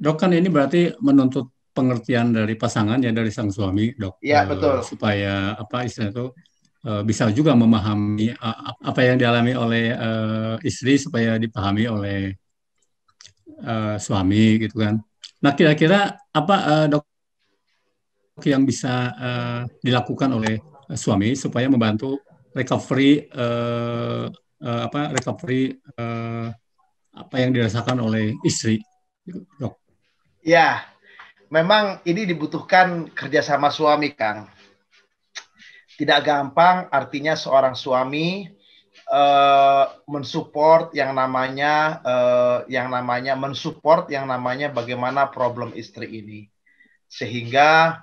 Dok kan ini berarti menuntut pengertian dari pasangan ya dari sang suami, Dok. Iya, eh, betul. Supaya apa istri itu eh, bisa juga memahami eh, apa yang dialami oleh istri supaya dipahami oleh suami gitu kan. Nah, kira-kira apa Dok yang bisa dilakukan oleh suami supaya membantu recovery apa recovery apa yang dirasakan oleh istri, gitu, Dok? Ya, memang ini dibutuhkan kerjasama suami, Kang. Tidak gampang, artinya seorang suami uh, mensupport yang namanya, uh, yang namanya mensupport yang namanya bagaimana problem istri ini, sehingga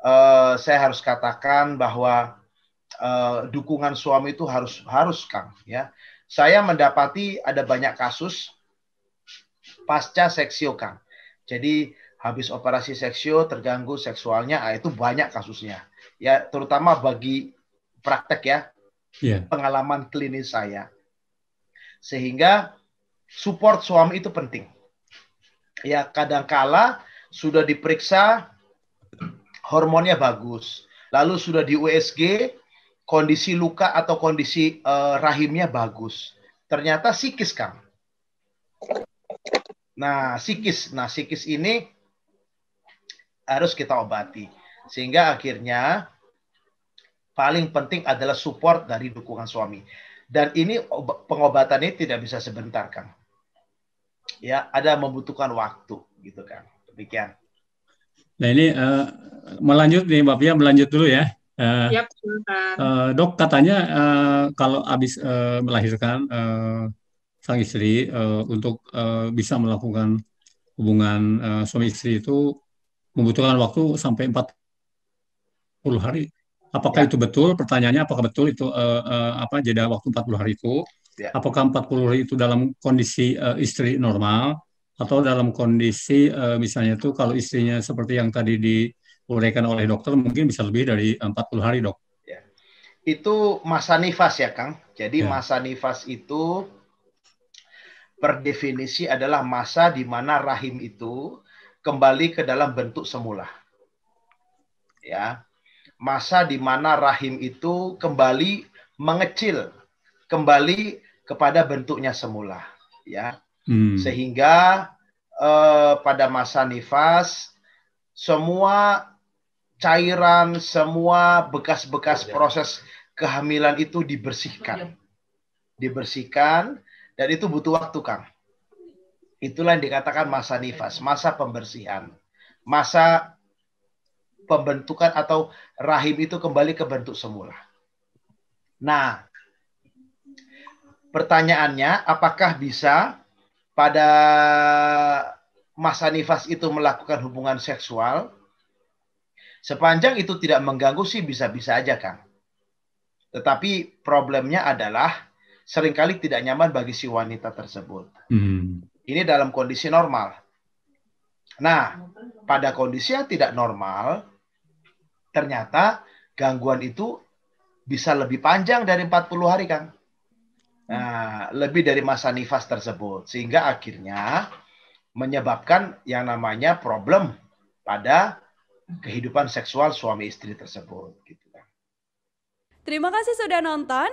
uh, saya harus katakan bahwa uh, dukungan suami itu harus harus, Kang. Ya, saya mendapati ada banyak kasus pasca seksio, Kang jadi habis operasi seksio terganggu seksualnya, ah, itu banyak kasusnya. Ya terutama bagi praktek ya, yeah. pengalaman klinis saya. Sehingga support suami itu penting. Ya kadangkala sudah diperiksa hormonnya bagus, lalu sudah di USG kondisi luka atau kondisi uh, rahimnya bagus. Ternyata psikis Kang Nah, psikis. Nah, psikis ini harus kita obati. Sehingga akhirnya paling penting adalah support dari dukungan suami. Dan ini pengobatan ini tidak bisa sebentar, Kang. Ya, ada membutuhkan waktu gitu, kan Demikian. Nah, ini uh, melanjut nih, Mbak Pia, melanjut dulu ya. Uh, yep, uh, dok katanya uh, kalau habis uh, melahirkan uh, sang istri uh, untuk uh, bisa melakukan hubungan uh, suami istri itu membutuhkan waktu sampai 40 hari. Apakah ya. itu betul? Pertanyaannya apakah betul itu uh, uh, apa jeda waktu 40 hari itu? Ya. Apakah 40 hari itu dalam kondisi uh, istri normal atau dalam kondisi uh, misalnya itu kalau istrinya seperti yang tadi diuraikan oleh dokter mungkin bisa lebih dari 40 hari, Dok? Ya. Itu masa nifas ya, Kang. Jadi ya. masa nifas itu per definisi adalah masa di mana rahim itu kembali ke dalam bentuk semula. Ya. Masa di mana rahim itu kembali mengecil, kembali kepada bentuknya semula, ya. Hmm. Sehingga eh, pada masa nifas semua cairan, semua bekas-bekas proses kehamilan itu dibersihkan. Dibersihkan dan itu butuh waktu, Kang. Itulah yang dikatakan masa nifas, masa pembersihan. Masa pembentukan atau rahim itu kembali ke bentuk semula. Nah, pertanyaannya apakah bisa pada masa nifas itu melakukan hubungan seksual? Sepanjang itu tidak mengganggu sih bisa-bisa aja, Kang. Tetapi problemnya adalah seringkali tidak nyaman bagi si wanita tersebut. Hmm. Ini dalam kondisi normal. Nah, pada kondisi yang tidak normal, ternyata gangguan itu bisa lebih panjang dari 40 hari, Kang. Nah, lebih dari masa nifas tersebut. Sehingga akhirnya menyebabkan yang namanya problem pada kehidupan seksual suami istri tersebut. Gitu. Terima kasih sudah nonton.